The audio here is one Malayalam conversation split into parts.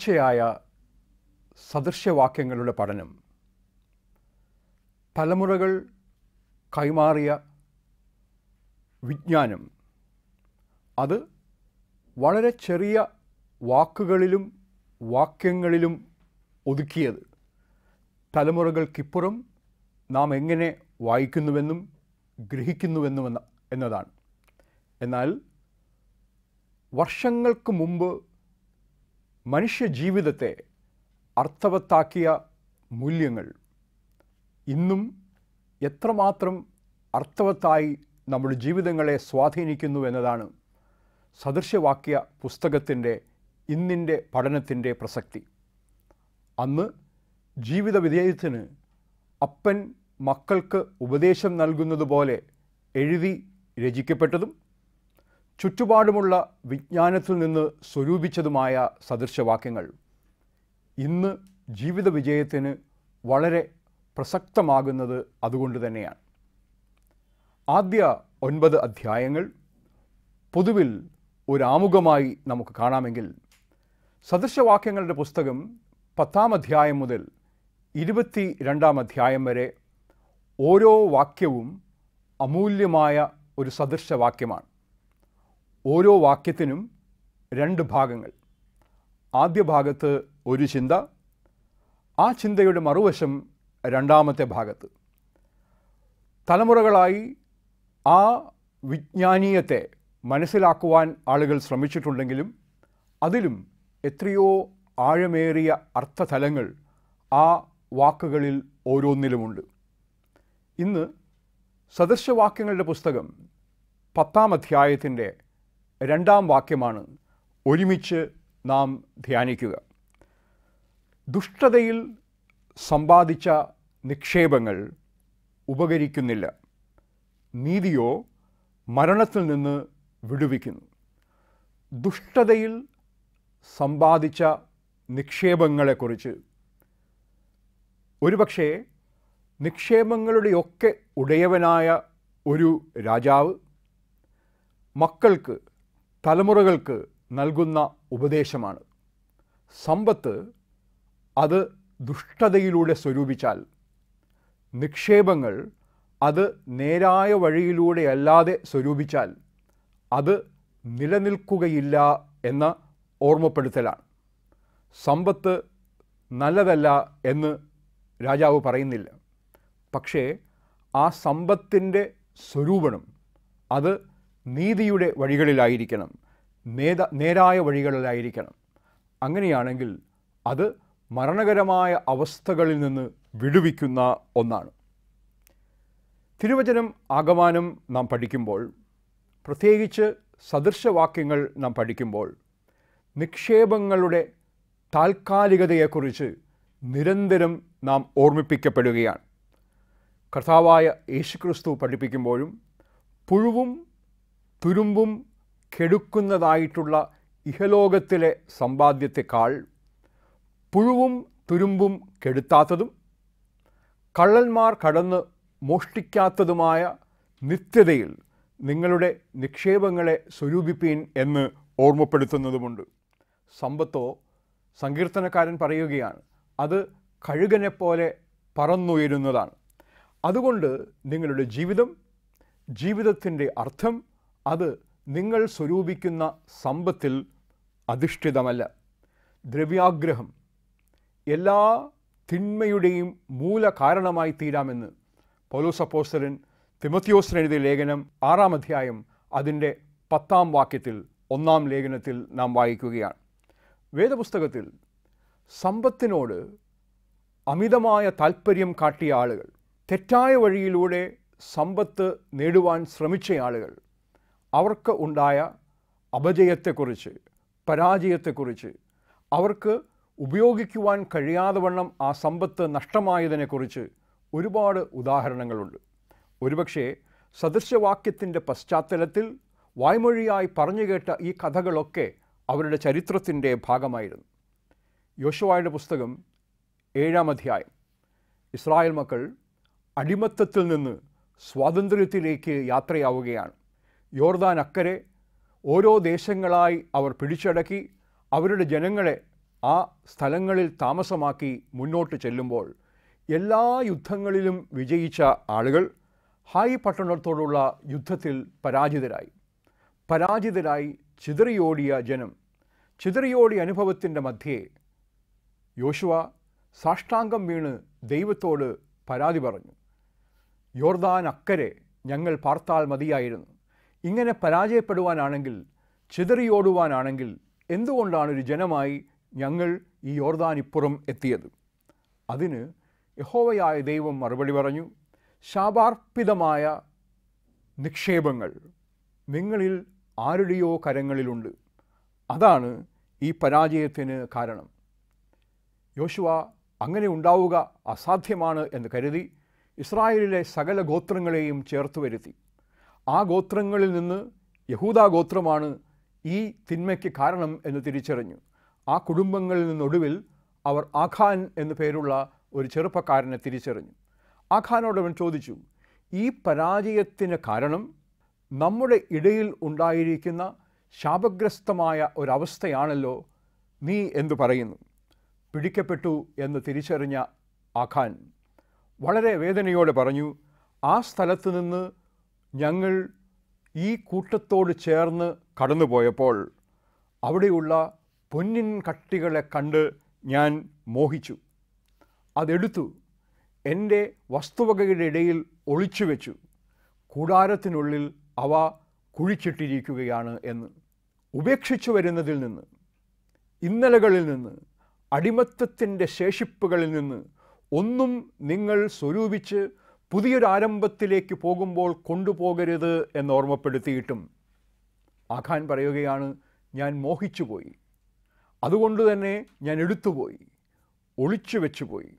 തുടർച്ചയായ സദൃശ്യവാക്യങ്ങളുടെ പഠനം തലമുറകൾ കൈമാറിയ വിജ്ഞാനം അത് വളരെ ചെറിയ വാക്കുകളിലും വാക്യങ്ങളിലും ഒതുക്കിയത് തലമുറകൾക്കിപ്പുറം നാം എങ്ങനെ വായിക്കുന്നുവെന്നും ഗ്രഹിക്കുന്നുവെന്നും എന്നതാണ് എന്നാൽ വർഷങ്ങൾക്ക് മുമ്പ് മനുഷ്യജീവിതത്തെ അർത്ഥവത്താക്കിയ മൂല്യങ്ങൾ ഇന്നും എത്രമാത്രം അർത്ഥവത്തായി നമ്മുടെ ജീവിതങ്ങളെ സ്വാധീനിക്കുന്നു എന്നതാണ് സദൃശ്യവാക്യ പുസ്തകത്തിൻ്റെ ഇന്നിൻ്റെ പഠനത്തിൻ്റെ പ്രസക്തി അന്ന് ജീവിത വിധേയത്തിന് അപ്പൻ മക്കൾക്ക് ഉപദേശം നൽകുന്നതുപോലെ എഴുതി രചിക്കപ്പെട്ടതും ചുറ്റുപാടുമുള്ള വിജ്ഞാനത്തിൽ നിന്ന് സ്വരൂപിച്ചതുമായ സദൃശവാക്യങ്ങൾ ഇന്ന് ജീവിത വിജയത്തിന് വളരെ പ്രസക്തമാകുന്നത് അതുകൊണ്ട് തന്നെയാണ് ആദ്യ ഒൻപത് അധ്യായങ്ങൾ പൊതുവിൽ ഒരാമുഖമായി നമുക്ക് കാണാമെങ്കിൽ സദൃശവാക്യങ്ങളുടെ പുസ്തകം പത്താം അധ്യായം മുതൽ ഇരുപത്തി രണ്ടാം അധ്യായം വരെ ഓരോ വാക്യവും അമൂല്യമായ ഒരു സദൃശവാക്യമാണ് ഓരോ വാക്യത്തിനും രണ്ട് ഭാഗങ്ങൾ ആദ്യ ഭാഗത്ത് ഒരു ചിന്ത ആ ചിന്തയുടെ മറുവശം രണ്ടാമത്തെ ഭാഗത്ത് തലമുറകളായി ആ വിജ്ഞാനീയത്തെ മനസ്സിലാക്കുവാൻ ആളുകൾ ശ്രമിച്ചിട്ടുണ്ടെങ്കിലും അതിലും എത്രയോ ആഴമേറിയ അർത്ഥതലങ്ങൾ ആ വാക്കുകളിൽ ഓരോന്നിലുമുണ്ട് ഇന്ന് സദൃശവാക്യങ്ങളുടെ പുസ്തകം പത്താം അധ്യായത്തിൻ്റെ രണ്ടാം വാക്യമാണ് ഒരുമിച്ച് നാം ധ്യാനിക്കുക ദുഷ്ടതയിൽ സമ്പാദിച്ച നിക്ഷേപങ്ങൾ ഉപകരിക്കുന്നില്ല നീതിയോ മരണത്തിൽ നിന്ന് വിടുവിക്കുന്നു ദുഷ്ടതയിൽ സമ്പാദിച്ച നിക്ഷേപങ്ങളെക്കുറിച്ച് ഒരുപക്ഷേ നിക്ഷേപങ്ങളുടെയൊക്കെ ഉടയവനായ ഒരു രാജാവ് മക്കൾക്ക് തലമുറകൾക്ക് നൽകുന്ന ഉപദേശമാണ് സമ്പത്ത് അത് ദുഷ്ടതയിലൂടെ സ്വരൂപിച്ചാൽ നിക്ഷേപങ്ങൾ അത് നേരായ വഴിയിലൂടെയല്ലാതെ സ്വരൂപിച്ചാൽ അത് നിലനിൽക്കുകയില്ല എന്ന ഓർമ്മപ്പെടുത്തലാണ് സമ്പത്ത് നല്ലതല്ല എന്ന് രാജാവ് പറയുന്നില്ല പക്ഷേ ആ സമ്പത്തിൻ്റെ സ്വരൂപണം അത് നീതിയുടെ വഴികളിലായിരിക്കണം നേത നേരായ വഴികളിലായിരിക്കണം അങ്ങനെയാണെങ്കിൽ അത് മരണകരമായ അവസ്ഥകളിൽ നിന്ന് വിടുവിക്കുന്ന ഒന്നാണ് തിരുവചനം ആഗമാനം നാം പഠിക്കുമ്പോൾ പ്രത്യേകിച്ച് സദൃശവാക്യങ്ങൾ നാം പഠിക്കുമ്പോൾ നിക്ഷേപങ്ങളുടെ താൽക്കാലികതയെക്കുറിച്ച് നിരന്തരം നാം ഓർമ്മിപ്പിക്കപ്പെടുകയാണ് കർത്താവായ യേശുക്രിസ്തു പഠിപ്പിക്കുമ്പോഴും പുഴുവും തുരുമ്പും കെടുക്കുന്നതായിട്ടുള്ള ഇഹലോകത്തിലെ സമ്പാദ്യത്തെക്കാൾ പുഴുവും തുരുമ്പും കെടുത്താത്തതും കള്ളന്മാർ കടന്ന് മോഷ്ടിക്കാത്തതുമായ നിത്യതയിൽ നിങ്ങളുടെ നിക്ഷേപങ്ങളെ സ്വരൂപിപ്പീൻ എന്ന് ഓർമ്മപ്പെടുത്തുന്നതുമുണ്ട് സമ്പത്തോ സങ്കീർത്തനക്കാരൻ പറയുകയാണ് അത് കഴുകനെപ്പോലെ പറന്നുയരുന്നതാണ് അതുകൊണ്ട് നിങ്ങളുടെ ജീവിതം ജീവിതത്തിൻ്റെ അർത്ഥം അത് നിങ്ങൾ സ്വരൂപിക്കുന്ന സമ്പത്തിൽ അധിഷ്ഠിതമല്ല ദ്രവ്യാഗ്രഹം എല്ലാ തിന്മയുടെയും മൂല കാരണമായി തീരാമെന്ന് പൗലോസപ്പോസ്റ്റലൻ എഴുതിയ ലേഖനം ആറാം അധ്യായം അതിൻ്റെ പത്താം വാക്യത്തിൽ ഒന്നാം ലേഖനത്തിൽ നാം വായിക്കുകയാണ് വേദപുസ്തകത്തിൽ സമ്പത്തിനോട് അമിതമായ താൽപ്പര്യം കാട്ടിയ ആളുകൾ തെറ്റായ വഴിയിലൂടെ സമ്പത്ത് നേടുവാൻ ശ്രമിച്ച ആളുകൾ അവർക്ക് ഉണ്ടായ അപജയത്തെക്കുറിച്ച് പരാജയത്തെക്കുറിച്ച് അവർക്ക് ഉപയോഗിക്കുവാൻ കഴിയാതെ വണ്ണം ആ സമ്പത്ത് നഷ്ടമായതിനെക്കുറിച്ച് ഒരുപാട് ഉദാഹരണങ്ങളുണ്ട് ഒരുപക്ഷെ സദൃശ്യവാക്യത്തിൻ്റെ പശ്ചാത്തലത്തിൽ വായ്മൊഴിയായി പറഞ്ഞു കേട്ട ഈ കഥകളൊക്കെ അവരുടെ ചരിത്രത്തിൻ്റെ ഭാഗമായിരുന്നു യോശുവായുടെ പുസ്തകം ഏഴാം അധ്യായം ഇസ്രായേൽ മക്കൾ അടിമത്തത്തിൽ നിന്ന് സ്വാതന്ത്ര്യത്തിലേക്ക് യാത്രയാവുകയാണ് യോർദാൻ അക്കരെ ഓരോ ദേശങ്ങളായി അവർ പിടിച്ചടക്കി അവരുടെ ജനങ്ങളെ ആ സ്ഥലങ്ങളിൽ താമസമാക്കി മുന്നോട്ട് ചെല്ലുമ്പോൾ എല്ലാ യുദ്ധങ്ങളിലും വിജയിച്ച ആളുകൾ ഹായ് പട്ടണത്തോടുള്ള യുദ്ധത്തിൽ പരാജിതരായി പരാജിതരായി ചിതറിയോടിയ ജനം ചിതറിയോടിയ അനുഭവത്തിൻ്റെ മധ്യേ യോശുവ സാഷ്ടാംഗം വീണ് ദൈവത്തോട് പരാതി പറഞ്ഞു യോർദാൻ അക്കരെ ഞങ്ങൾ പാർത്താൽ മതിയായിരുന്നു ഇങ്ങനെ പരാജയപ്പെടുവാനാണെങ്കിൽ ചിതറിയോടുവാനാണെങ്കിൽ എന്തുകൊണ്ടാണ് ഒരു ജനമായി ഞങ്ങൾ ഈ യോർദാനിപ്പുറം എത്തിയത് അതിന് യഹോവയായ ദൈവം മറുപടി പറഞ്ഞു ശാപാർപ്പിതമായ നിക്ഷേപങ്ങൾ നിങ്ങളിൽ ആരുടെയോ കരങ്ങളിലുണ്ട് അതാണ് ഈ പരാജയത്തിന് കാരണം യോശുവ അങ്ങനെ ഉണ്ടാവുക അസാധ്യമാണ് എന്ന് കരുതി ഇസ്രായേലിലെ സകല ഗോത്രങ്ങളെയും ചേർത്ത് വരുത്തി ആ ഗോത്രങ്ങളിൽ നിന്ന് യഹൂദാ ഗോത്രമാണ് ഈ തിന്മയ്ക്ക് കാരണം എന്ന് തിരിച്ചറിഞ്ഞു ആ കുടുംബങ്ങളിൽ നിന്നൊടുവിൽ അവർ ആഖാൻ എന്നു പേരുള്ള ഒരു ചെറുപ്പക്കാരനെ തിരിച്ചറിഞ്ഞു ആഖാനോട് അവൻ ചോദിച്ചു ഈ പരാജയത്തിന് കാരണം നമ്മുടെ ഇടയിൽ ഉണ്ടായിരിക്കുന്ന ശാപഗ്രസ്തമായ ഒരവസ്ഥയാണല്ലോ നീ എന്തു പറയുന്നു പിടിക്കപ്പെട്ടു എന്ന് തിരിച്ചറിഞ്ഞ ആഖാൻ വളരെ വേദനയോടെ പറഞ്ഞു ആ സ്ഥലത്ത് നിന്ന് ഞങ്ങൾ ഈ കൂട്ടത്തോട് ചേർന്ന് കടന്നുപോയപ്പോൾ അവിടെയുള്ള പൊന്നിൻ കട്ടികളെ കണ്ട് ഞാൻ മോഹിച്ചു അതെടുത്തു എൻ്റെ വസ്തുവകയുടെ ഇടയിൽ ഒളിച്ചു വെച്ചു കൂടാരത്തിനുള്ളിൽ അവ കുഴിച്ചിട്ടിരിക്കുകയാണ് എന്ന് ഉപേക്ഷിച്ചു വരുന്നതിൽ നിന്ന് ഇന്നലകളിൽ നിന്ന് അടിമത്തത്തിൻ്റെ ശേഷിപ്പുകളിൽ നിന്ന് ഒന്നും നിങ്ങൾ സ്വരൂപിച്ച് പുതിയൊരാരംഭത്തിലേക്ക് പോകുമ്പോൾ കൊണ്ടുപോകരുത് എന്ന് ഓർമ്മപ്പെടുത്തിയിട്ടും ആഖാൻ പറയുകയാണ് ഞാൻ മോഹിച്ചുപോയി അതുകൊണ്ട് തന്നെ ഞാൻ എടുത്തുപോയി ഒളിച്ചു വെച്ചുപോയി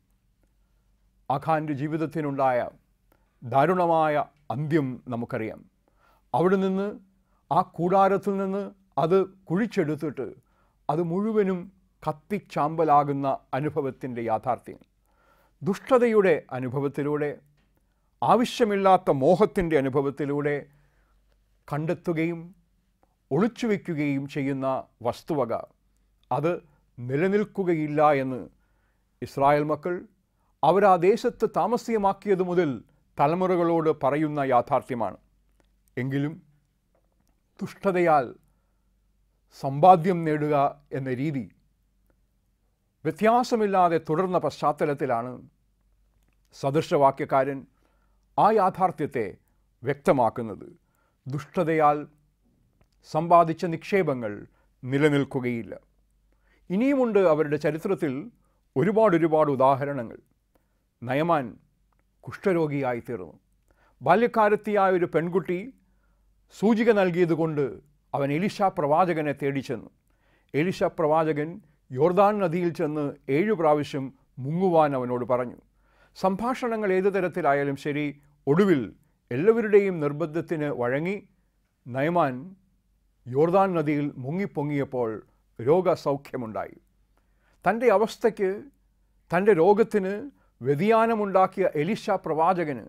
ആഖാൻ്റെ ജീവിതത്തിനുണ്ടായ ദാരുണമായ അന്ത്യം നമുക്കറിയാം അവിടെ നിന്ന് ആ കൂടാരത്തിൽ നിന്ന് അത് കുഴിച്ചെടുത്തിട്ട് അത് മുഴുവനും കത്തിച്ചാമ്പലാകുന്ന അനുഭവത്തിൻ്റെ യാഥാർത്ഥ്യം ദുഷ്ടതയുടെ അനുഭവത്തിലൂടെ ആവശ്യമില്ലാത്ത മോഹത്തിൻ്റെ അനുഭവത്തിലൂടെ കണ്ടെത്തുകയും വയ്ക്കുകയും ചെയ്യുന്ന വസ്തുവക അത് നിലനിൽക്കുകയില്ല എന്ന് ഇസ്രായേൽ മക്കൾ അവരാ ദേശത്ത് താമസ്യമാക്കിയത് മുതൽ തലമുറകളോട് പറയുന്ന യാഥാർത്ഥ്യമാണ് എങ്കിലും ദുഷ്ടതയാൽ സമ്പാദ്യം നേടുക എന്ന രീതി വ്യത്യാസമില്ലാതെ തുടർന്ന പശ്ചാത്തലത്തിലാണ് സദൃശവാക്യക്കാരൻ ആ യാഥാർത്ഥ്യത്തെ വ്യക്തമാക്കുന്നത് ദുഷ്ടതയാൽ സമ്പാദിച്ച നിക്ഷേപങ്ങൾ നിലനിൽക്കുകയില്ല ഇനിയുമുണ്ട് അവരുടെ ചരിത്രത്തിൽ ഒരുപാട് ഒരുപാട് ഉദാഹരണങ്ങൾ നയമാൻ കുഷ്ഠരോഗിയായി തീർന്നു ബാല്യക്കാരത്തിയായ ഒരു പെൺകുട്ടി സൂചിക നൽകിയതുകൊണ്ട് അവൻ എലിഷ പ്രവാചകനെ തേടി ചെന്നു എലിഷ പ്രവാചകൻ യോർദാൻ നദിയിൽ ചെന്ന് ഏഴു പ്രാവശ്യം മുങ്ങുവാൻ അവനോട് പറഞ്ഞു സംഭാഷണങ്ങൾ ഏതു തരത്തിലായാലും ശരി ഒടുവിൽ എല്ലാവരുടെയും നിർബന്ധത്തിന് വഴങ്ങി നയമാൻ യോർദാൻ നദിയിൽ മുങ്ങിപ്പൊങ്ങിയപ്പോൾ രോഗസൗഖ്യമുണ്ടായി തൻ്റെ അവസ്ഥയ്ക്ക് തൻ്റെ രോഗത്തിന് വ്യതിയാനമുണ്ടാക്കിയ എലിഷ പ്രവാചകന്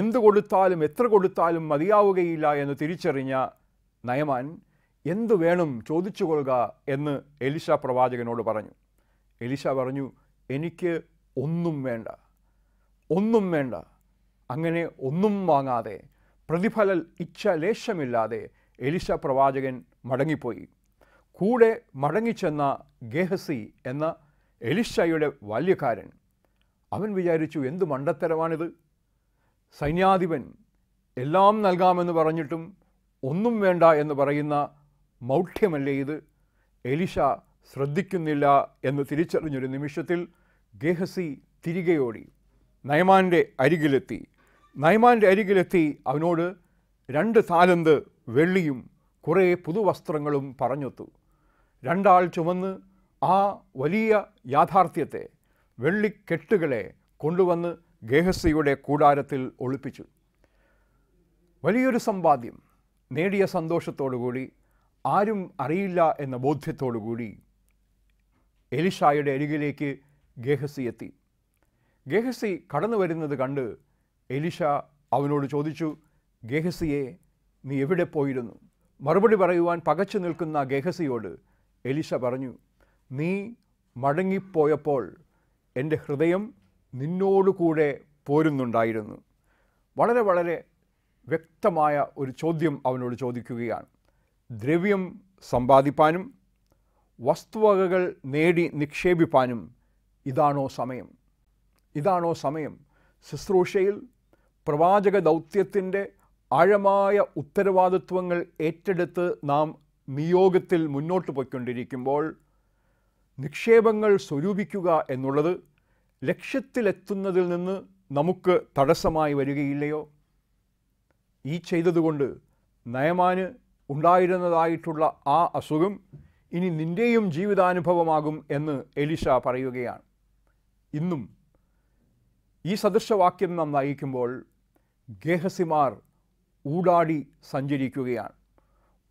എന്ത് കൊടുത്താലും എത്ര കൊടുത്താലും മതിയാവുകയില്ല എന്ന് തിരിച്ചറിഞ്ഞ നയമാൻ എന്തു വേണം ചോദിച്ചു കൊള്ളുക എന്ന് എലിഷ പ്രവാചകനോട് പറഞ്ഞു എലിഷ പറഞ്ഞു എനിക്ക് ഒന്നും വേണ്ട ഒന്നും വേണ്ട അങ്ങനെ ഒന്നും വാങ്ങാതെ പ്രതിഫല ഇച്ഛലേശമില്ലാതെ എലിശ പ്രവാചകൻ മടങ്ങിപ്പോയി കൂടെ മടങ്ങിച്ചെന്ന ഗേഹസി എന്ന എലിശയുടെ ബാല്യക്കാരൻ അവൻ വിചാരിച്ചു എന്ത് മണ്ടത്തരമാണിത് സൈന്യാധിപൻ എല്ലാം നൽകാമെന്ന് പറഞ്ഞിട്ടും ഒന്നും വേണ്ട എന്ന് പറയുന്ന മൗഢ്യമല്ലേ ഇത് എലിശ ശ്രദ്ധിക്കുന്നില്ല എന്ന് തിരിച്ചറിഞ്ഞൊരു നിമിഷത്തിൽ ഗേഹസി തിരികെയോടി നയമാൻ്റെ അരികിലെത്തി നൈമാൻ്റെ അരികിലെത്തി അവനോട് രണ്ട് താലന്ത് വെള്ളിയും കുറേ പുതുവസ്ത്രങ്ങളും പറഞ്ഞൊത്തു രണ്ടാൾ ചുമന്ന് ആ വലിയ യാഥാർത്ഥ്യത്തെ വെള്ളിക്കെട്ടുകളെ കൊണ്ടുവന്ന് ഗേഹസ്യയുടെ കൂടാരത്തിൽ ഒളിപ്പിച്ചു വലിയൊരു സമ്പാദ്യം നേടിയ സന്തോഷത്തോടുകൂടി ആരും അറിയില്ല എന്ന ബോധ്യത്തോടുകൂടി എലിഷായുടെ അരികിലേക്ക് ഗേഹസി എത്തി ഗേഹസി കടന്നു വരുന്നത് കണ്ട് എലിഷ അവനോട് ചോദിച്ചു ഗേഹസിയെ നീ എവിടെ പോയിരുന്നു മറുപടി പറയുവാൻ പകച്ചു നിൽക്കുന്ന ഗേഹസിയോട് എലിഷ പറഞ്ഞു നീ മടങ്ങിപ്പോയപ്പോൾ എൻ്റെ ഹൃദയം നിന്നോടുകൂടെ പോരുന്നുണ്ടായിരുന്നു വളരെ വളരെ വ്യക്തമായ ഒരു ചോദ്യം അവനോട് ചോദിക്കുകയാണ് ദ്രവ്യം സമ്പാദിപ്പാനും വസ്തുവകകൾ നേടി നിക്ഷേപിപ്പാനും ഇതാണോ സമയം ഇതാണോ സമയം ശുശ്രൂഷയിൽ പ്രവാചക ദൗത്യത്തിൻ്റെ ആഴമായ ഉത്തരവാദിത്വങ്ങൾ ഏറ്റെടുത്ത് നാം നിയോഗത്തിൽ മുന്നോട്ട് പോയിക്കൊണ്ടിരിക്കുമ്പോൾ നിക്ഷേപങ്ങൾ സ്വരൂപിക്കുക എന്നുള്ളത് ലക്ഷ്യത്തിലെത്തുന്നതിൽ നിന്ന് നമുക്ക് തടസ്സമായി വരികയില്ലയോ ഈ ചെയ്തതുകൊണ്ട് നയമാന് ഉണ്ടായിരുന്നതായിട്ടുള്ള ആ അസുഖം ഇനി നിൻ്റെയും ജീവിതാനുഭവമാകും എന്ന് എലിഷ പറയുകയാണ് ഇന്നും ഈ സദൃശവാക്യം നാം നയിക്കുമ്പോൾ ഗേഹസിമാർ ഊടാടി സഞ്ചരിക്കുകയാണ്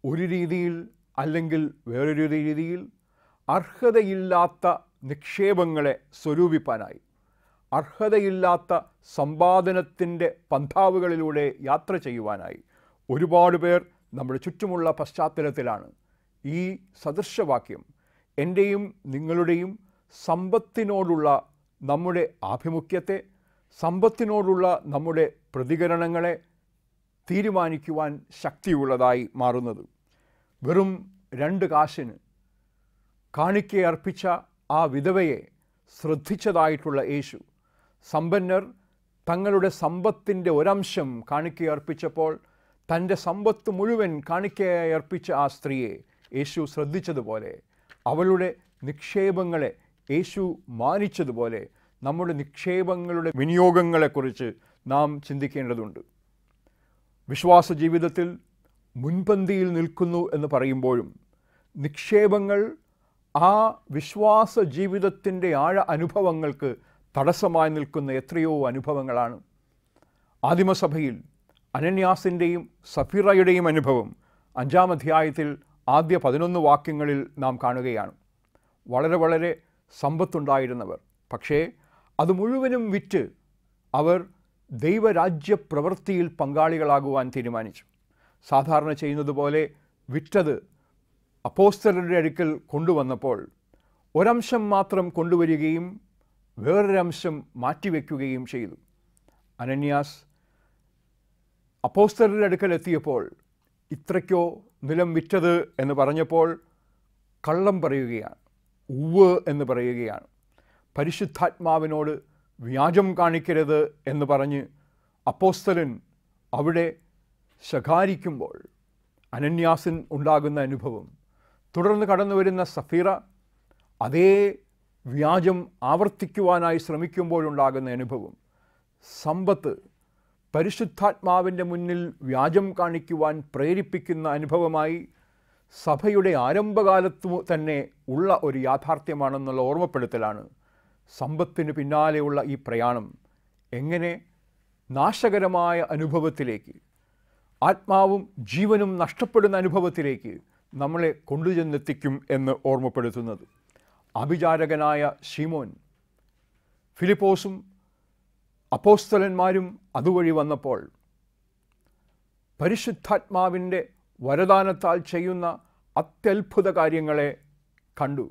ഒരു രീതിയിൽ അല്ലെങ്കിൽ വേറൊരു രീതിയിൽ അർഹതയില്ലാത്ത നിക്ഷേപങ്ങളെ സ്വരൂപിപ്പാനായി അർഹതയില്ലാത്ത സമ്പാദനത്തിൻ്റെ പന്ഥാവുകളിലൂടെ യാത്ര ചെയ്യുവാനായി ഒരുപാട് പേർ നമ്മുടെ ചുറ്റുമുള്ള പശ്ചാത്തലത്തിലാണ് ഈ സദൃശവാക്യം എൻ്റെയും നിങ്ങളുടെയും സമ്പത്തിനോടുള്ള നമ്മുടെ ആഭിമുഖ്യത്തെ സമ്പത്തിനോടുള്ള നമ്മുടെ പ്രതികരണങ്ങളെ തീരുമാനിക്കുവാൻ ശക്തിയുള്ളതായി മാറുന്നത് വെറും രണ്ട് കാശിന് കാണിക്കെ അർപ്പിച്ച ആ വിധവയെ ശ്രദ്ധിച്ചതായിട്ടുള്ള യേശു സമ്പന്നർ തങ്ങളുടെ സമ്പത്തിൻ്റെ ഒരംശം കാണിക്കെ അർപ്പിച്ചപ്പോൾ തൻ്റെ സമ്പത്ത് മുഴുവൻ കാണിക്കയായി അർപ്പിച്ച ആ സ്ത്രീയെ യേശു ശ്രദ്ധിച്ചതുപോലെ അവളുടെ നിക്ഷേപങ്ങളെ യേശു മാനിച്ചതുപോലെ നമ്മുടെ നിക്ഷേപങ്ങളുടെ വിനിയോഗങ്ങളെക്കുറിച്ച് നാം ചിന്തിക്കേണ്ടതുണ്ട് വിശ്വാസ ജീവിതത്തിൽ മുൻപന്തിയിൽ നിൽക്കുന്നു എന്ന് പറയുമ്പോഴും നിക്ഷേപങ്ങൾ ആ വിശ്വാസ ജീവിതത്തിൻ്റെ ആഴ അനുഭവങ്ങൾക്ക് തടസ്സമായി നിൽക്കുന്ന എത്രയോ അനുഭവങ്ങളാണ് ആദിമസഭയിൽ അനന്യാസിൻ്റെയും സഫീറയുടെയും അനുഭവം അഞ്ചാം അധ്യായത്തിൽ ആദ്യ പതിനൊന്ന് വാക്യങ്ങളിൽ നാം കാണുകയാണ് വളരെ വളരെ സമ്പത്തുണ്ടായിരുന്നവർ പക്ഷേ അത് മുഴുവനും വിറ്റ് അവർ ദൈവരാജ്യ പ്രവൃത്തിയിൽ പങ്കാളികളാകുവാൻ തീരുമാനിച്ചു സാധാരണ ചെയ്യുന്നത് പോലെ വിറ്റത് അപ്പോസ്തലരുടെ അടുക്കൽ കൊണ്ടുവന്നപ്പോൾ ഒരംശം മാത്രം കൊണ്ടുവരികയും വേറൊരംശം മാറ്റിവെക്കുകയും ചെയ്തു അനന്യാസ് അപ്പോസ്തലരുടെ അടുക്കൽ എത്തിയപ്പോൾ ഇത്രയ്ക്കോ നിലം വിറ്റത് എന്ന് പറഞ്ഞപ്പോൾ കള്ളം പറയുകയാണ് ഉവ് എന്ന് പറയുകയാണ് പരിശുദ്ധാത്മാവിനോട് വ്യാജം കാണിക്കരുത് എന്ന് പറഞ്ഞ് അപ്പോസ്തലൻ അവിടെ ശകാരിക്കുമ്പോൾ അനന്യാസിൻ ഉണ്ടാകുന്ന അനുഭവം തുടർന്ന് കടന്നു വരുന്ന സഫീറ അതേ വ്യാജം ആവർത്തിക്കുവാനായി ശ്രമിക്കുമ്പോഴുണ്ടാകുന്ന അനുഭവം സമ്പത്ത് പരിശുദ്ധാത്മാവിൻ്റെ മുന്നിൽ വ്യാജം കാണിക്കുവാൻ പ്രേരിപ്പിക്കുന്ന അനുഭവമായി സഭയുടെ ആരംഭകാലത്തു തന്നെ ഉള്ള ഒരു യാഥാർത്ഥ്യമാണെന്നുള്ള ഓർമ്മപ്പെടുത്തലാണ് സമ്പത്തിന് പിന്നാലെയുള്ള ഈ പ്രയാണം എങ്ങനെ നാശകരമായ അനുഭവത്തിലേക്ക് ആത്മാവും ജീവനും നഷ്ടപ്പെടുന്ന അനുഭവത്തിലേക്ക് നമ്മളെ കൊണ്ടുചെന്നെത്തിക്കും എന്ന് ഓർമ്മപ്പെടുത്തുന്നത് അഭിചാരകനായ ഷീമോൻ ഫിലിപ്പോസും അപ്പോസ്തലന്മാരും അതുവഴി വന്നപ്പോൾ പരിശുദ്ധാത്മാവിൻ്റെ വരദാനത്താൽ ചെയ്യുന്ന അത്യത്ഭുത കാര്യങ്ങളെ കണ്ടു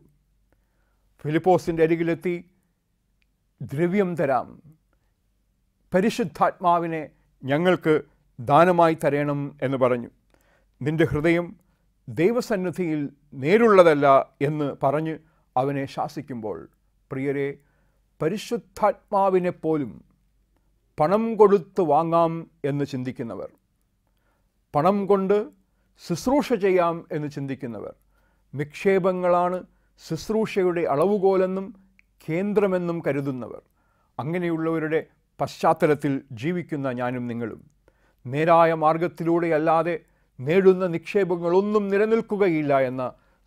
ഫിലിപ്പോസിൻ്റെ അരികിലെത്തി ദ്രവ്യം തരാം പരിശുദ്ധാത്മാവിനെ ഞങ്ങൾക്ക് ദാനമായി തരണം എന്ന് പറഞ്ഞു നിന്റെ ഹൃദയം ദൈവസന്നിധിയിൽ നേരുള്ളതല്ല എന്ന് പറഞ്ഞ് അവനെ ശാസിക്കുമ്പോൾ പ്രിയരെ പരിശുദ്ധാത്മാവിനെ പോലും പണം കൊടുത്ത് വാങ്ങാം എന്ന് ചിന്തിക്കുന്നവർ പണം കൊണ്ട് ശുശ്രൂഷ ചെയ്യാം എന്ന് ചിന്തിക്കുന്നവർ നിക്ഷേപങ്ങളാണ് ശുശ്രൂഷയുടെ അളവുകോലെന്നും കേന്ദ്രമെന്നും കരുതുന്നവർ അങ്ങനെയുള്ളവരുടെ പശ്ചാത്തലത്തിൽ ജീവിക്കുന്ന ഞാനും നിങ്ങളും നേരായ മാർഗത്തിലൂടെയല്ലാതെ നേടുന്ന നിക്ഷേപങ്ങളൊന്നും നിലനിൽക്കുകയില്ല എന്ന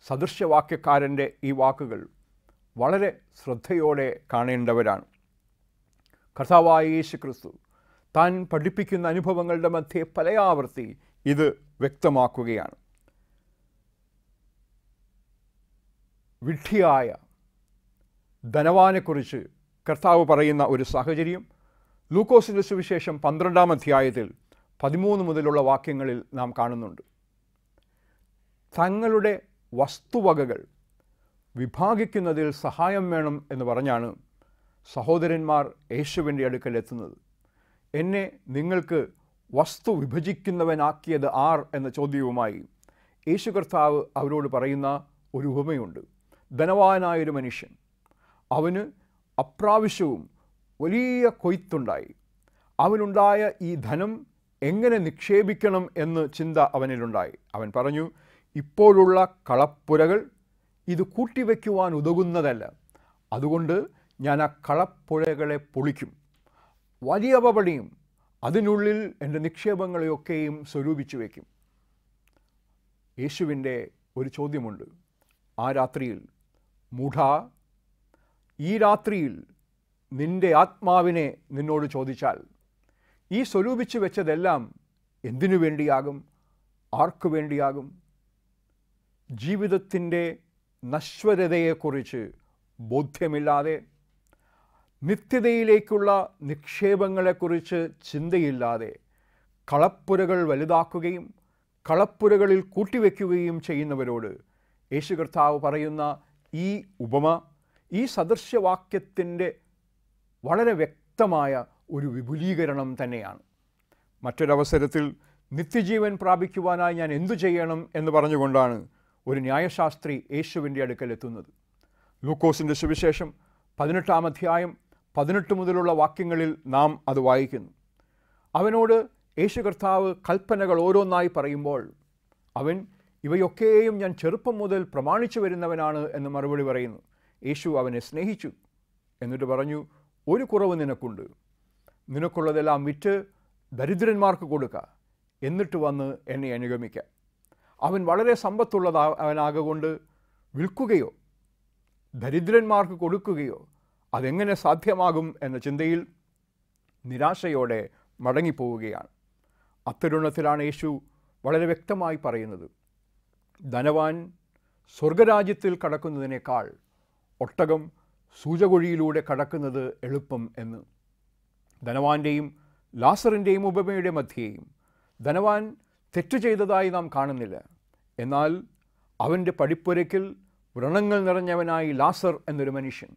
സദൃശ്യവാക്യക്കാരൻ്റെ ഈ വാക്കുകൾ വളരെ ശ്രദ്ധയോടെ കാണേണ്ടവരാണ് കർത്താവായ യേശു ക്രിസ്തു താൻ പഠിപ്പിക്കുന്ന അനുഭവങ്ങളുടെ മധ്യേ പലയാവർത്തി ഇത് വ്യക്തമാക്കുകയാണ് വിഡ്ഢിയായ ധനവാനെക്കുറിച്ച് കർത്താവ് പറയുന്ന ഒരു സാഹചര്യം ലൂക്കോസിൻ്റെ സുവിശേഷം പന്ത്രണ്ടാം അധ്യായത്തിൽ പതിമൂന്ന് മുതലുള്ള വാക്യങ്ങളിൽ നാം കാണുന്നുണ്ട് തങ്ങളുടെ വസ്തുവകകൾ വിഭാഗിക്കുന്നതിൽ സഹായം വേണം എന്ന് പറഞ്ഞാണ് സഹോദരന്മാർ യേശുവിൻ്റെ അടുക്കൽ എത്തുന്നത് എന്നെ നിങ്ങൾക്ക് വസ്തു വിഭജിക്കുന്നവനാക്കിയത് ആർ എന്ന ചോദ്യവുമായി യേശു കർത്താവ് അവരോട് പറയുന്ന ഒരു ഉപമയുണ്ട് ധനവാനായൊരു മനുഷ്യൻ അവന് അപ്രാവശ്യവും വലിയ കൊയ്ത്തുണ്ടായി അവനുണ്ടായ ഈ ധനം എങ്ങനെ നിക്ഷേപിക്കണം എന്ന് ചിന്ത അവനിലുണ്ടായി അവൻ പറഞ്ഞു ഇപ്പോഴുള്ള കളപ്പുരകൾ ഇത് കൂട്ടിവെക്കുവാൻ ഉതകുന്നതല്ല അതുകൊണ്ട് ഞാൻ ആ കളപ്പുഴകളെ പൊളിക്കും വലിയ പപടിയും അതിനുള്ളിൽ എൻ്റെ നിക്ഷേപങ്ങളെയൊക്കെയും സ്വരൂപിച്ചു വയ്ക്കും യേശുവിൻ്റെ ഒരു ചോദ്യമുണ്ട് ആ രാത്രിയിൽ മൂഢ ഈ രാത്രിയിൽ നിന്റെ ആത്മാവിനെ നിന്നോട് ചോദിച്ചാൽ ഈ സ്വരൂപിച്ചു വെച്ചതെല്ലാം എന്തിനു വേണ്ടിയാകും ആർക്കു വേണ്ടിയാകും ജീവിതത്തിൻ്റെ നശ്വരതയെക്കുറിച്ച് ബോധ്യമില്ലാതെ നിത്യതയിലേക്കുള്ള നിക്ഷേപങ്ങളെക്കുറിച്ച് ചിന്തയില്ലാതെ കളപ്പുരകൾ വലുതാക്കുകയും കളപ്പുരകളിൽ കൂട്ടിവെക്കുകയും ചെയ്യുന്നവരോട് യേശു കർത്താവ് പറയുന്ന ഈ ഉപമ ഈ സദൃശ്യവാക്യത്തിൻ്റെ വളരെ വ്യക്തമായ ഒരു വിപുലീകരണം തന്നെയാണ് മറ്റൊരവസരത്തിൽ നിത്യജീവൻ പ്രാപിക്കുവാനായി ഞാൻ എന്തു ചെയ്യണം എന്ന് പറഞ്ഞുകൊണ്ടാണ് ഒരു ന്യായശാസ്ത്രി യേശുവിൻ്റെ അടുക്കൽ എത്തുന്നത് ലൂക്കോസിൻ്റെ സുവിശേഷം പതിനെട്ടാം അധ്യായം പതിനെട്ട് മുതലുള്ള വാക്യങ്ങളിൽ നാം അത് വായിക്കുന്നു അവനോട് യേശു കർത്താവ് കൽപ്പനകൾ ഓരോന്നായി പറയുമ്പോൾ അവൻ ഇവയൊക്കെയും ഞാൻ ചെറുപ്പം മുതൽ പ്രമാണിച്ചു വരുന്നവനാണ് എന്ന് മറുപടി പറയുന്നു യേശു അവനെ സ്നേഹിച്ചു എന്നിട്ട് പറഞ്ഞു ഒരു കുറവ് നിനക്കുണ്ട് നിനക്കുള്ളതെല്ലാം വിറ്റ് ദരിദ്രന്മാർക്ക് കൊടുക്കുക എന്നിട്ട് വന്ന് എന്നെ അനുഗമിക്കുക അവൻ വളരെ സമ്പത്തുള്ളതാ അവനാകൊണ്ട് വിൽക്കുകയോ ദരിദ്രന്മാർക്ക് കൊടുക്കുകയോ അതെങ്ങനെ സാധ്യമാകും എന്ന ചിന്തയിൽ നിരാശയോടെ മടങ്ങിപ്പോവുകയാണ് അത്തരുണത്തിലാണ് യേശു വളരെ വ്യക്തമായി പറയുന്നത് ധനവാൻ സ്വർഗരാജ്യത്തിൽ കടക്കുന്നതിനേക്കാൾ ഒട്ടകം സൂചകുഴിയിലൂടെ കടക്കുന്നത് എളുപ്പം എന്ന് ധനവാന്റെയും ലാസറിൻ്റെയും ഉപമയുടെ മധ്യേയും ധനവാൻ തെറ്റ് ചെയ്തതായി നാം കാണുന്നില്ല എന്നാൽ അവൻ്റെ പടിപ്പുരയ്ക്കിൽ വ്രണങ്ങൾ നിറഞ്ഞവനായി ലാസർ എന്നൊരു മനുഷ്യൻ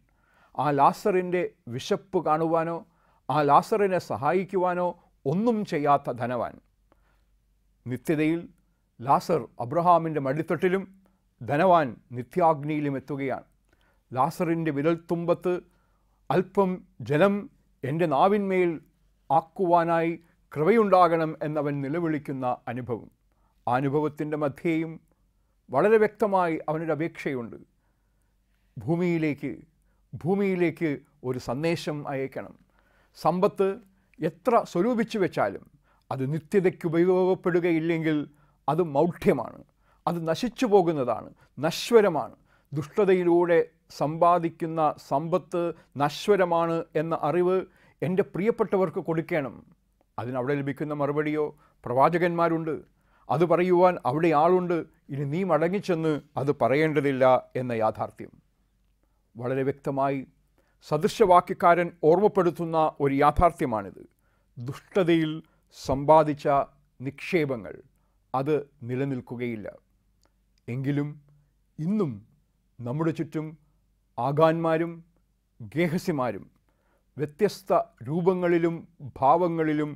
ആ ലാസറിൻ്റെ വിശപ്പ് കാണുവാനോ ആ ലാസറിനെ സഹായിക്കുവാനോ ഒന്നും ചെയ്യാത്ത ധനവാൻ നിത്യതയിൽ ലാസർ അബ്രഹാമിൻ്റെ മടിത്തൊട്ടിലും ധനവാൻ നിത്യാഗ്നിയിലും എത്തുകയാണ് ലാസറിൻ്റെ വിരൽത്തുമ്പത്ത് അല്പം ജലം എൻ്റെ നാവിന്മേൽ ആക്കുവാനായി കൃപയുണ്ടാകണം എന്നവൻ നിലവിളിക്കുന്ന അനുഭവം ആ അനുഭവത്തിൻ്റെ മധ്യേയും വളരെ വ്യക്തമായി അവനൊരു അപേക്ഷയുണ്ട് ഭൂമിയിലേക്ക് ഭൂമിയിലേക്ക് ഒരു സന്ദേശം അയക്കണം സമ്പത്ത് എത്ര സ്വരൂപിച്ചു വെച്ചാലും അത് നിത്യതയ്ക്ക് ഉപയോഗപ്പെടുകയില്ലെങ്കിൽ അത് മൗഢ്യമാണ് അത് നശിച്ചു പോകുന്നതാണ് നശ്വരമാണ് ദുഷ്ടതയിലൂടെ സമ്പാദിക്കുന്ന സമ്പത്ത് നശ്വരമാണ് എന്ന അറിവ് എൻ്റെ പ്രിയപ്പെട്ടവർക്ക് കൊടുക്കണം അതിനവിടെ ലഭിക്കുന്ന മറുപടിയോ പ്രവാചകന്മാരുണ്ട് അത് പറയുവാൻ അവിടെ ആളുണ്ട് ഇനി നീ മടങ്ങിച്ചെന്ന് അത് പറയേണ്ടതില്ല എന്ന യാഥാർത്ഥ്യം വളരെ വ്യക്തമായി സദൃശവാക്യക്കാരൻ ഓർമ്മപ്പെടുത്തുന്ന ഒരു യാഥാർത്ഥ്യമാണിത് ദുഷ്ടതയിൽ സമ്പാദിച്ച നിക്ഷേപങ്ങൾ അത് നിലനിൽക്കുകയില്ല എങ്കിലും ഇന്നും നമ്മുടെ ചുറ്റും ആകാന്മാരും ഗേഹസ്യമാരും വ്യത്യസ്ത രൂപങ്ങളിലും ഭാവങ്ങളിലും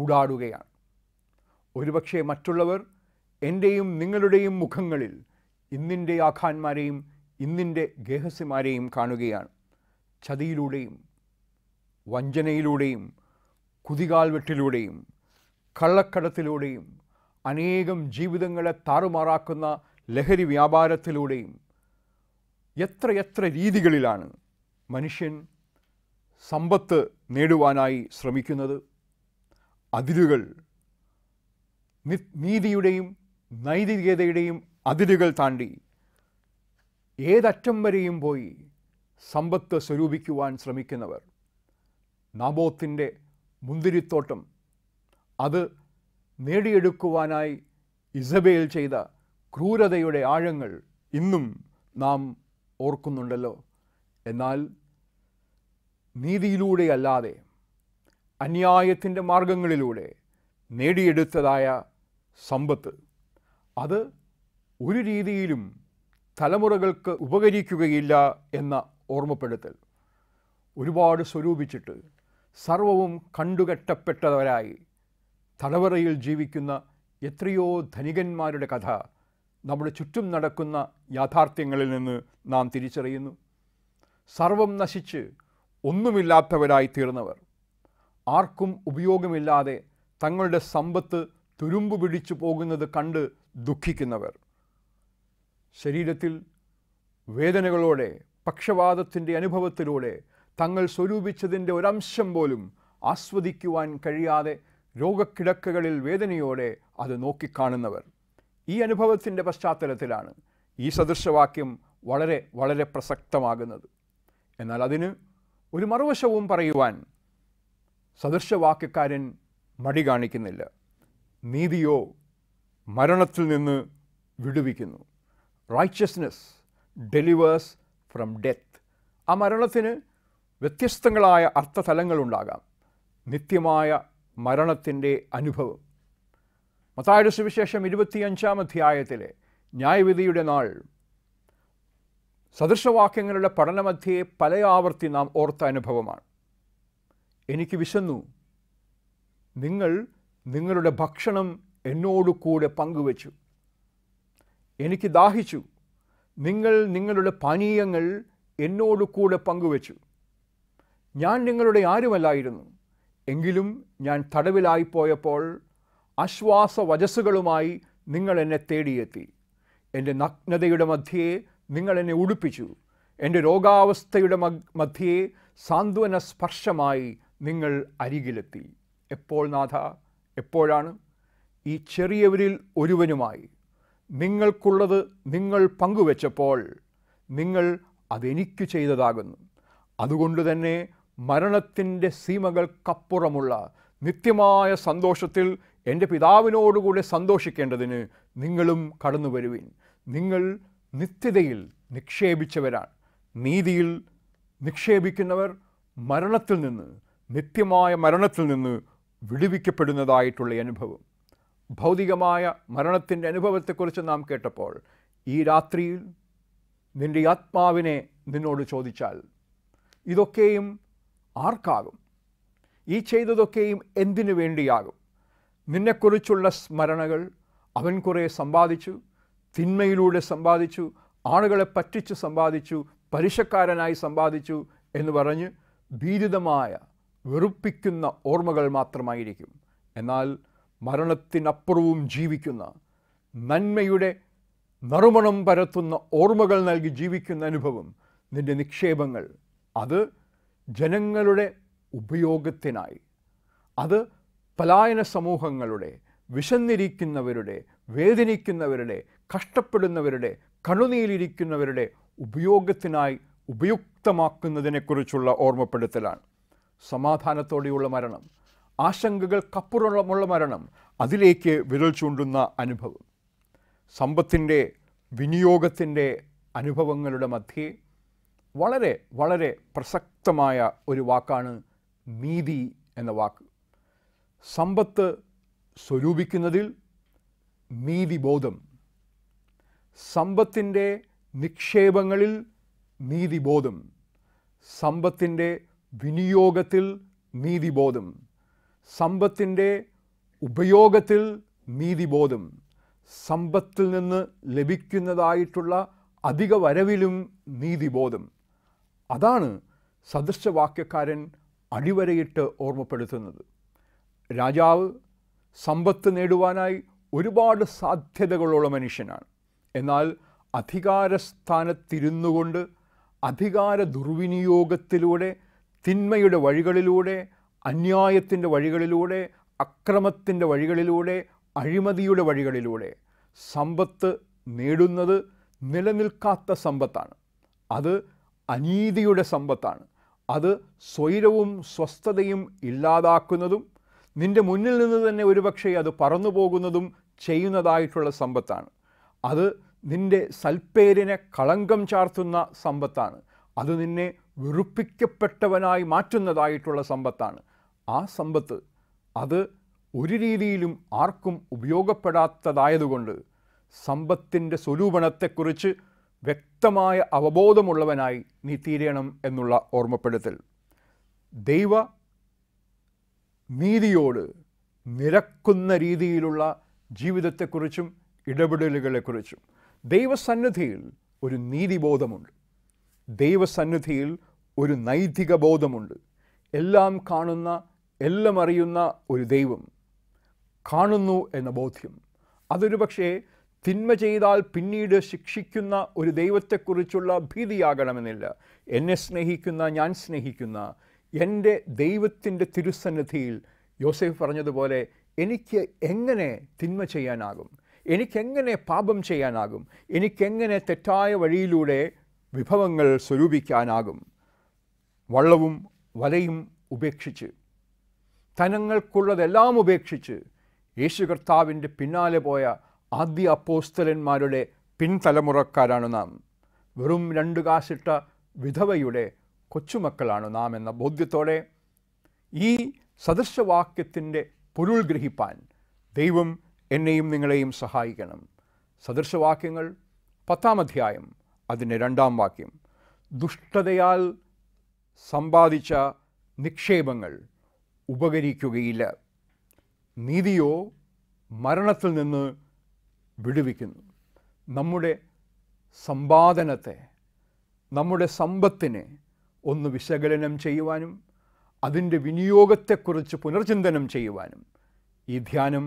ഊടാടുകയാണ് ഒരുപക്ഷെ മറ്റുള്ളവർ എൻ്റെയും നിങ്ങളുടെയും മുഖങ്ങളിൽ ഇന്നിൻ്റെ ആഖാന്മാരെയും ഇന്നിൻ്റെ ഗേഹസ്യമാരെയും കാണുകയാണ് ചതിയിലൂടെയും വഞ്ചനയിലൂടെയും കുതികാൽവെട്ടിലൂടെയും കള്ളക്കടത്തിലൂടെയും അനേകം ജീവിതങ്ങളെ താറുമാറാക്കുന്ന ലഹരി വ്യാപാരത്തിലൂടെയും എത്ര രീതികളിലാണ് മനുഷ്യൻ സമ്പത്ത് നേടുവാനായി ശ്രമിക്കുന്നത് അതിരുകൾ നീതിയുടെയും നൈതികതയുടെയും അതിരുകൾ താണ്ടി ഏതറ്റം വരെയും പോയി സമ്പത്ത് സ്വരൂപിക്കുവാൻ ശ്രമിക്കുന്നവർ നാബോത്തിൻ്റെ മുന്തിരിത്തോട്ടം അത് നേടിയെടുക്കുവാനായി ഇസബേൽ ചെയ്ത ക്രൂരതയുടെ ആഴങ്ങൾ ഇന്നും നാം ഓർക്കുന്നുണ്ടല്ലോ എന്നാൽ നീതിയിലൂടെയല്ലാതെ അന്യായത്തിൻ്റെ മാർഗങ്ങളിലൂടെ നേടിയെടുത്തതായ സമ്പത്ത് അത് ഒരു രീതിയിലും തലമുറകൾക്ക് ഉപകരിക്കുകയില്ല എന്ന ഓർമ്മപ്പെടുത്തൽ ഒരുപാട് സ്വരൂപിച്ചിട്ട് സർവവും കണ്ടുകെട്ടപ്പെട്ടവരായി തടവറയിൽ ജീവിക്കുന്ന എത്രയോ ധനികന്മാരുടെ കഥ നമ്മുടെ ചുറ്റും നടക്കുന്ന യാഥാർത്ഥ്യങ്ങളിൽ നിന്ന് നാം തിരിച്ചറിയുന്നു സർവം നശിച്ച് ഒന്നുമില്ലാത്തവരായി തീർന്നവർ ആർക്കും ഉപയോഗമില്ലാതെ തങ്ങളുടെ സമ്പത്ത് തുരുമ്പ് പിടിച്ചു പോകുന്നത് കണ്ട് ദുഃഖിക്കുന്നവർ ശരീരത്തിൽ വേദനകളോടെ പക്ഷപാതത്തിൻ്റെ അനുഭവത്തിലൂടെ തങ്ങൾ സ്വരൂപിച്ചതിൻ്റെ ഒരംശം പോലും ആസ്വദിക്കുവാൻ കഴിയാതെ രോഗക്കിടക്കകളിൽ വേദനയോടെ അത് നോക്കിക്കാണുന്നവർ ഈ അനുഭവത്തിൻ്റെ പശ്ചാത്തലത്തിലാണ് ഈ സദൃശവാക്യം വളരെ വളരെ പ്രസക്തമാകുന്നത് എന്നാൽ അതിന് ഒരു മറുവശവും പറയുവാൻ സദൃശവാക്യക്കാരൻ മടി കാണിക്കുന്നില്ല നീതിയോ മരണത്തിൽ നിന്ന് വിടുവിക്കുന്നു റൈച്ചസ്നെസ് ഡെലിവേഴ്സ് ഫ്രം ഡെത്ത് ആ മരണത്തിന് വ്യത്യസ്തങ്ങളായ അർത്ഥതലങ്ങളുണ്ടാകാം നിത്യമായ മരണത്തിൻ്റെ അനുഭവം മത്തായുടെ സുവിശേഷം ഇരുപത്തിയഞ്ചാം അധ്യായത്തിലെ ന്യായവിധിയുടെ നാൾ സദൃശവാക്യങ്ങളുടെ പഠനമധ്യയെ പല ആവർത്തി നാം ഓർത്ത അനുഭവമാണ് എനിക്ക് വിശന്നു നിങ്ങൾ നിങ്ങളുടെ ഭക്ഷണം എന്നോട് കൂടെ പങ്കുവച്ചു എനിക്ക് ദാഹിച്ചു നിങ്ങൾ നിങ്ങളുടെ പാനീയങ്ങൾ എന്നോട് കൂടെ പങ്കുവച്ചു ഞാൻ നിങ്ങളുടെ ആരുമല്ലായിരുന്നു എങ്കിലും ഞാൻ തടവിലായിപ്പോയപ്പോൾ വജസ്സുകളുമായി നിങ്ങൾ എന്നെ തേടിയെത്തി എൻ്റെ നഗ്നതയുടെ മധ്യേ നിങ്ങൾ എന്നെ ഉടുപ്പിച്ചു എൻ്റെ രോഗാവസ്ഥയുടെ മധ്യേ സാന്ത്വന സ്പർശമായി നിങ്ങൾ അരികിലെത്തി എപ്പോൾ നാഥ എപ്പോഴാണ് ഈ ചെറിയവരിൽ ഒരുവനുമായി നിങ്ങൾക്കുള്ളത് നിങ്ങൾ പങ്കുവെച്ചപ്പോൾ നിങ്ങൾ അതെനിക്ക് ചെയ്തതാകുന്നു അതുകൊണ്ട് തന്നെ മരണത്തിൻ്റെ സീമകൾക്കപ്പുറമുള്ള നിത്യമായ സന്തോഷത്തിൽ എൻ്റെ പിതാവിനോടുകൂടെ സന്തോഷിക്കേണ്ടതിന് നിങ്ങളും കടന്നു വരുവിൻ നിങ്ങൾ നിത്യതയിൽ നിക്ഷേപിച്ചവരാണ് നീതിയിൽ നിക്ഷേപിക്കുന്നവർ മരണത്തിൽ നിന്ന് നിത്യമായ മരണത്തിൽ നിന്ന് വിടുവിക്കപ്പെടുന്നതായിട്ടുള്ള അനുഭവം ഭൗതികമായ മരണത്തിൻ്റെ അനുഭവത്തെക്കുറിച്ച് നാം കേട്ടപ്പോൾ ഈ രാത്രിയിൽ നിൻ്റെ ആത്മാവിനെ നിന്നോട് ചോദിച്ചാൽ ഇതൊക്കെയും ആർക്കാകും ഈ ചെയ്തതൊക്കെയും എന്തിനു വേണ്ടിയാകും നിന്നെക്കുറിച്ചുള്ള സ്മരണകൾ അവൻ കുറേ സമ്പാദിച്ചു തിന്മയിലൂടെ സമ്പാദിച്ചു ആളുകളെ പറ്റിച്ച് സമ്പാദിച്ചു പരിശക്കാരനായി സമ്പാദിച്ചു എന്ന് പറഞ്ഞ് ഭീതിതമായ വെറുപ്പിക്കുന്ന ഓർമ്മകൾ മാത്രമായിരിക്കും എന്നാൽ മരണത്തിനപ്പുറവും ജീവിക്കുന്ന നന്മയുടെ നറുമണം പരത്തുന്ന ഓർമ്മകൾ നൽകി ജീവിക്കുന്ന അനുഭവം നിൻ്റെ നിക്ഷേപങ്ങൾ അത് ജനങ്ങളുടെ ഉപയോഗത്തിനായി അത് പലായന സമൂഹങ്ങളുടെ വിശന്നിരിക്കുന്നവരുടെ വേദനിക്കുന്നവരുടെ കഷ്ടപ്പെടുന്നവരുടെ കണുനീലിരിക്കുന്നവരുടെ ഉപയോഗത്തിനായി ഉപയുക്തമാക്കുന്നതിനെക്കുറിച്ചുള്ള ഓർമ്മപ്പെടുത്തലാണ് സമാധാനത്തോടെയുള്ള മരണം ആശങ്കകൾക്കപ്പുറമുള്ള മരണം അതിലേക്ക് വിരൽ ചൂണ്ടുന്ന അനുഭവം സമ്പത്തിൻ്റെ വിനിയോഗത്തിൻ്റെ അനുഭവങ്ങളുടെ മധ്യേ വളരെ വളരെ പ്രസക്തമായ ഒരു വാക്കാണ് നീതി എന്ന വാക്ക് സമ്പത്ത് സ്വരൂപിക്കുന്നതിൽ നീതിബോധം സമ്പത്തിൻ്റെ നിക്ഷേപങ്ങളിൽ നീതിബോധം സമ്പത്തിൻ്റെ വിനിയോഗത്തിൽ നീതിബോധം സമ്പത്തിൻ്റെ ഉപയോഗത്തിൽ നീതിബോധം സമ്പത്തിൽ നിന്ന് ലഭിക്കുന്നതായിട്ടുള്ള അധിക വരവിലും നീതിബോധം അതാണ് സദൃശവാക്യക്കാരൻ അടിവരയിട്ട് ഓർമ്മപ്പെടുത്തുന്നത് രാജാവ് സമ്പത്ത് നേടുവാനായി ഒരുപാട് സാധ്യതകളുള്ള മനുഷ്യനാണ് എന്നാൽ അധികാരസ്ഥാനത്തിരുന്നുകൊണ്ട് അധികാര ദുർവിനിയോഗത്തിലൂടെ തിന്മയുടെ വഴികളിലൂടെ അന്യായത്തിൻ്റെ വഴികളിലൂടെ അക്രമത്തിൻ്റെ വഴികളിലൂടെ അഴിമതിയുടെ വഴികളിലൂടെ സമ്പത്ത് നേടുന്നത് നിലനിൽക്കാത്ത സമ്പത്താണ് അത് അനീതിയുടെ സമ്പത്താണ് അത് സ്വൈരവും സ്വസ്ഥതയും ഇല്ലാതാക്കുന്നതും നിന്റെ മുന്നിൽ നിന്ന് തന്നെ ഒരുപക്ഷെ അത് പറന്നു പോകുന്നതും ചെയ്യുന്നതായിട്ടുള്ള സമ്പത്താണ് അത് നിന്റെ സൽപ്പേരിനെ കളങ്കം ചാർത്തുന്ന സമ്പത്താണ് അത് നിന്നെ വെറുപ്പിക്കപ്പെട്ടവനായി മാറ്റുന്നതായിട്ടുള്ള സമ്പത്താണ് ആ സമ്പത്ത് അത് ഒരു രീതിയിലും ആർക്കും ഉപയോഗപ്പെടാത്തതായതുകൊണ്ട് സമ്പത്തിൻ്റെ സ്വരൂപണത്തെക്കുറിച്ച് വ്യക്തമായ അവബോധമുള്ളവനായി നീ തീരണം എന്നുള്ള ഓർമ്മപ്പെടുത്തൽ ദൈവ നീതിയോട് നിരക്കുന്ന രീതിയിലുള്ള ജീവിതത്തെക്കുറിച്ചും ഇടപെടലുകളെക്കുറിച്ചും ദൈവസന്നിധിയിൽ ഒരു നീതിബോധമുണ്ട് ദൈവസന്നിധിയിൽ ഒരു നൈതിക ബോധമുണ്ട് എല്ലാം കാണുന്ന എല്ലാം അറിയുന്ന ഒരു ദൈവം കാണുന്നു എന്ന ബോധ്യം അതൊരു പക്ഷേ തിന്മ ചെയ്താൽ പിന്നീട് ശിക്ഷിക്കുന്ന ഒരു ദൈവത്തെക്കുറിച്ചുള്ള ഭീതിയാകണമെന്നില്ല എന്നെ സ്നേഹിക്കുന്ന ഞാൻ സ്നേഹിക്കുന്ന എൻ്റെ ദൈവത്തിൻ്റെ തിരുസന്നിധിയിൽ യോസെഫ് പറഞ്ഞതുപോലെ എനിക്ക് എങ്ങനെ തിന്മ ചെയ്യാനാകും എനിക്കെങ്ങനെ പാപം ചെയ്യാനാകും എനിക്കെങ്ങനെ തെറ്റായ വഴിയിലൂടെ വിഭവങ്ങൾ സ്വരൂപിക്കാനാകും വള്ളവും വലയും ഉപേക്ഷിച്ച് തനങ്ങൾക്കുള്ളതെല്ലാം ഉപേക്ഷിച്ച് യേശു കർത്താവിൻ്റെ പിന്നാലെ പോയ ആദ്യ അപ്പോസ്തലന്മാരുടെ പിൻതലമുറക്കാരാണ് നാം വെറും രണ്ട് കാശിട്ട വിധവയുടെ കൊച്ചുമക്കളാണ് നാം എന്ന ബോധ്യത്തോടെ ഈ സദൃശവാക്യത്തിൻ്റെ പൊരുൾ ഗ്രഹിപ്പാൻ ദൈവം എന്നെയും നിങ്ങളെയും സഹായിക്കണം സദൃശവാക്യങ്ങൾ പത്താം അധ്യായം അതിൻ്റെ രണ്ടാം വാക്യം ദുഷ്ടതയാൽ സമ്പാദിച്ച നിക്ഷേപങ്ങൾ ഉപകരിക്കുകയില്ല നീതിയോ മരണത്തിൽ നിന്ന് വിടുവിക്കുന്നു നമ്മുടെ സമ്പാദനത്തെ നമ്മുടെ സമ്പത്തിനെ ഒന്ന് വിശകലനം ചെയ്യുവാനും അതിൻ്റെ വിനിയോഗത്തെക്കുറിച്ച് പുനർചിന്തനം ചെയ്യുവാനും ഈ ധ്യാനം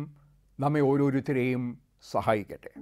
നമ്മെ ഓരോരുത്തരെയും സഹായിക്കട്ടെ